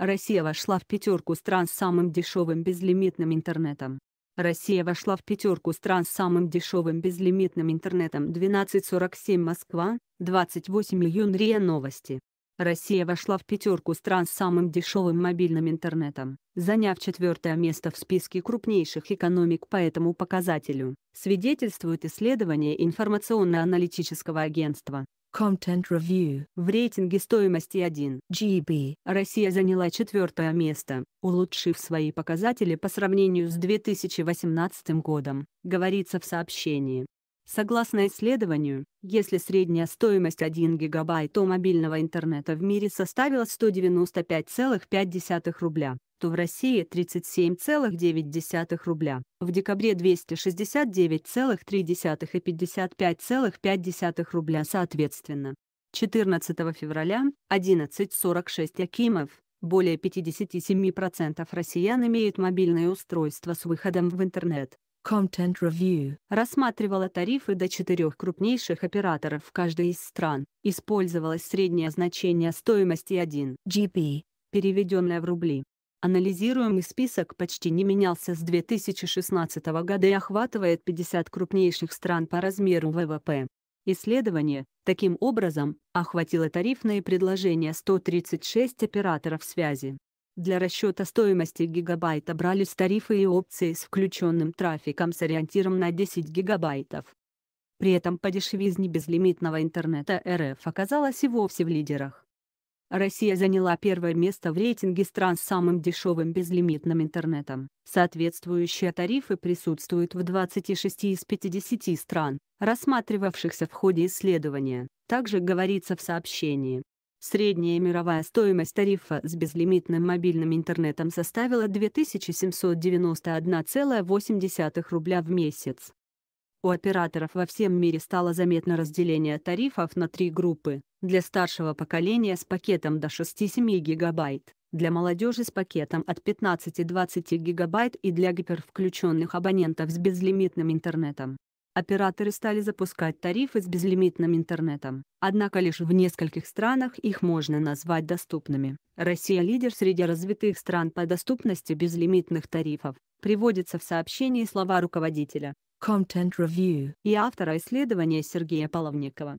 Россия вошла в пятерку стран с самым дешевым безлимитным интернетом. Россия вошла в пятерку стран с самым дешевым безлимитным интернетом 1247 Москва, 28 июнь РИА Новости. Россия вошла в пятерку стран с самым дешевым мобильным интернетом, заняв четвертое место в списке крупнейших экономик по этому показателю, свидетельствует исследование информационно-аналитического агентства Content Review. В рейтинге стоимости 1 GB Россия заняла четвертое место, улучшив свои показатели по сравнению с 2018 годом, говорится в сообщении. Согласно исследованию, если средняя стоимость 1 гигабайт у мобильного интернета в мире составила 195,5 рубля, то в России 37,9 рубля, в декабре 269,3 и 55,5 рубля соответственно. 14 февраля 11,46 Акимов. Более 57% россиян имеют мобильное устройство с выходом в интернет. Content Review рассматривала тарифы до четырех крупнейших операторов в каждой из стран. Использовалось среднее значение стоимости 1 GP, переведенное в рубли. Анализируемый список почти не менялся с 2016 года и охватывает 50 крупнейших стран по размеру ВВП. Исследование, таким образом, охватило тарифные предложения 136 операторов связи. Для расчета стоимости гигабайта брались тарифы и опции с включенным трафиком с ориентиром на 10 гигабайтов. При этом по дешевизне безлимитного интернета РФ оказалась и вовсе в лидерах. Россия заняла первое место в рейтинге стран с самым дешевым безлимитным интернетом. Соответствующие тарифы присутствуют в 26 из 50 стран, рассматривавшихся в ходе исследования, также говорится в сообщении. Средняя мировая стоимость тарифа с безлимитным мобильным интернетом составила 2791,8 рубля в месяц. У операторов во всем мире стало заметно разделение тарифов на три группы для старшего поколения с пакетом до 6-7 гигабайт, для молодежи с пакетом от 15-20 гигабайт и для гипервключенных абонентов с безлимитным интернетом. Операторы стали запускать тарифы с безлимитным интернетом, однако лишь в нескольких странах их можно назвать доступными. Россия лидер среди развитых стран по доступности безлимитных тарифов, приводится в сообщении слова руководителя Content Review и автора исследования Сергея Половникова.